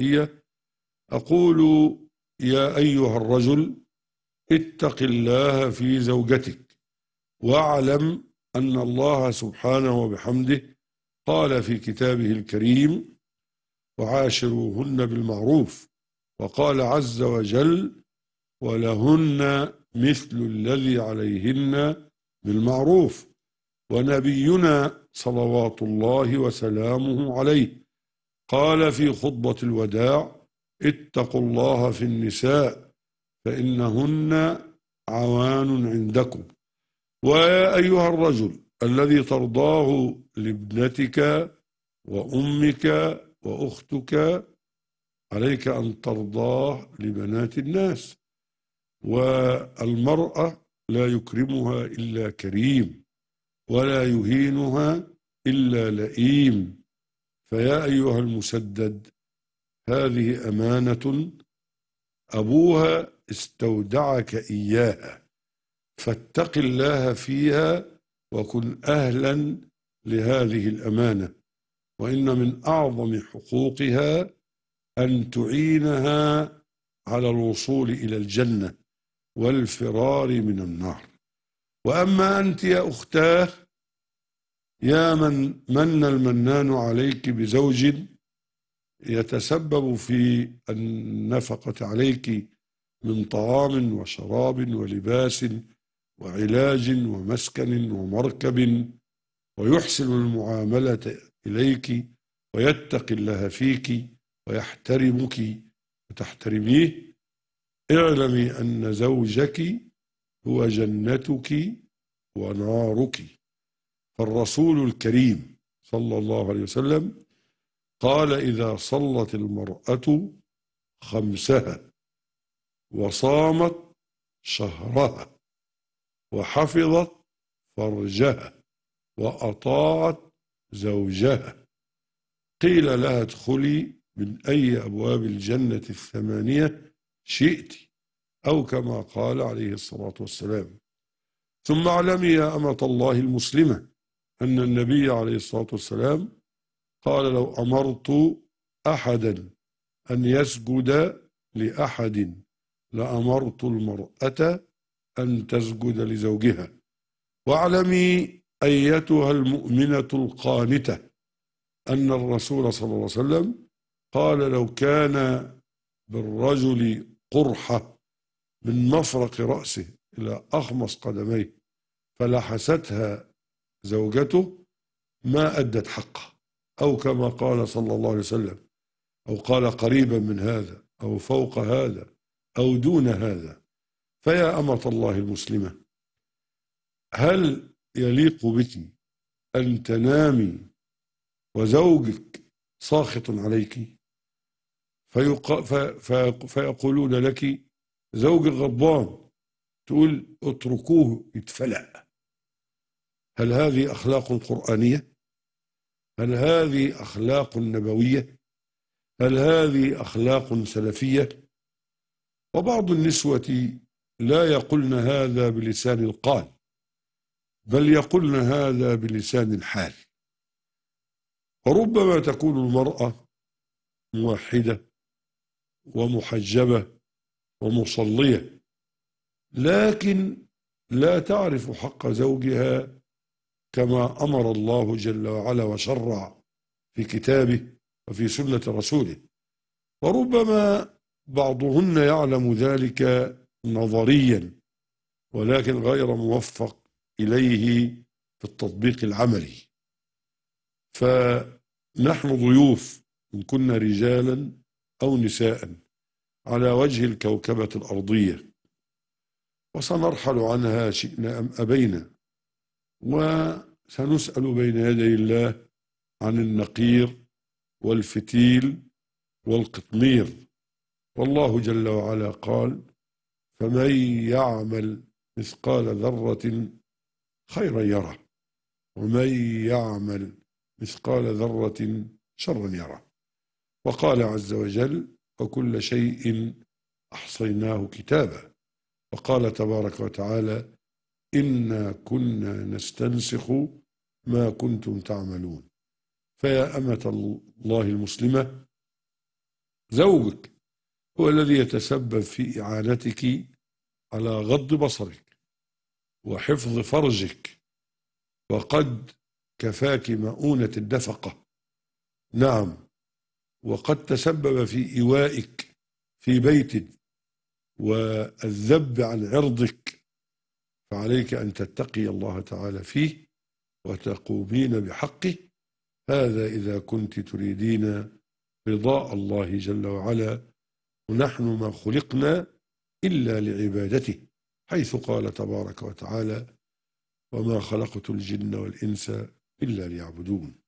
هي أقول يا أيها الرجل اتق الله في زوجتك واعلم أن الله سبحانه وبحمده قال في كتابه الكريم وعاشروهن بالمعروف وقال عز وجل ولهن مثل الذي عليهن بالمعروف ونبينا صلوات الله وسلامه عليه قال في خطبة الوداع اتقوا الله في النساء فإنهن عوان عندكم ويا أيها الرجل الذي ترضاه لابنتك وأمك وأختك عليك أن ترضاه لبنات الناس والمرأة لا يكرمها إلا كريم ولا يهينها إلا لئيم فيا أيها المسدد هذه أمانة أبوها استودعك إياها فاتق الله فيها وكن أهلا لهذه الأمانة وإن من أعظم حقوقها أن تعينها على الوصول إلى الجنة والفرار من النار وأما أنت يا أختاه يا من من المنان عليك بزوج يتسبب في النفقة عليك من طعام وشراب ولباس وعلاج ومسكن ومركب ويحسن المعاملة إليك ويتقي الله فيك ويحترمك وتحترميه اعلمي أن زوجك هو جنتك ونارك فالرسول الكريم صلى الله عليه وسلم قال إذا صلت المرأة خمسها وصامت شهرها وحفظت فرجها وأطاعت زوجها قيل لها ادخلي من أي أبواب الجنة الثمانية شئت أو كما قال عليه الصلاة والسلام ثم اعلمي يا أمة الله المسلمة أن النبي عليه الصلاة والسلام قال لو أمرت أحدا أن يسجد لأحد لأمرت المرأة أن تسجد لزوجها واعلمي أيتها المؤمنة القانتة أن الرسول صلى الله عليه وسلم قال لو كان بالرجل قرحة من مفرق رأسه إلى أخمص قدميه فلحستها زوجته ما أدت حقه أو كما قال صلى الله عليه وسلم أو قال قريبا من هذا أو فوق هذا أو دون هذا فيا أمة الله المسلمة هل يليق بك أن تنامي وزوجك ساخط عليك فيق... في... فيقولون لك زوج غضبان تقول اتركوه يتفلأ هل هذه أخلاق قرآنية؟ هل هذه أخلاق نبوية؟ هل هذه أخلاق سلفية؟ وبعض النسوة لا يقولن هذا بلسان القال بل يقولن هذا بلسان الحال وربما تكون المرأة موحدة ومحجبة ومصلية لكن لا تعرف حق زوجها كما امر الله جل وعلا وشرع في كتابه وفي سنه رسوله وربما بعضهن يعلم ذلك نظريا ولكن غير موفق اليه في التطبيق العملي فنحن ضيوف ان كنا رجالا او نساء على وجه الكوكبه الارضيه وسنرحل عنها شئنا ام ابينا وسنسأل بين يدي الله عن النقير والفتيل والقطمير والله جل وعلا قال فمن يعمل مثقال ذرة خيرا يره ومن يعمل مثقال ذرة شرا يره وقال عز وجل وكل شيء أحصيناه كتابا وقال تبارك وتعالى إنا كنا نستنسخ ما كنتم تعملون فيا أمة الله المسلمة زوجك هو الذي يتسبب في إعانتك على غض بصرك وحفظ فرجك وقد كفاك مؤونة الدفقة نعم وقد تسبب في إيوائك في بيتك والذب عن عرضك فعليك أن تتقي الله تعالى فيه وتقومين بحقه هذا إذا كنت تريدين رضاء الله جل وعلا ونحن ما خلقنا إلا لعبادته حيث قال تبارك وتعالى وما خلقت الجن والإنس إلا ليعبدون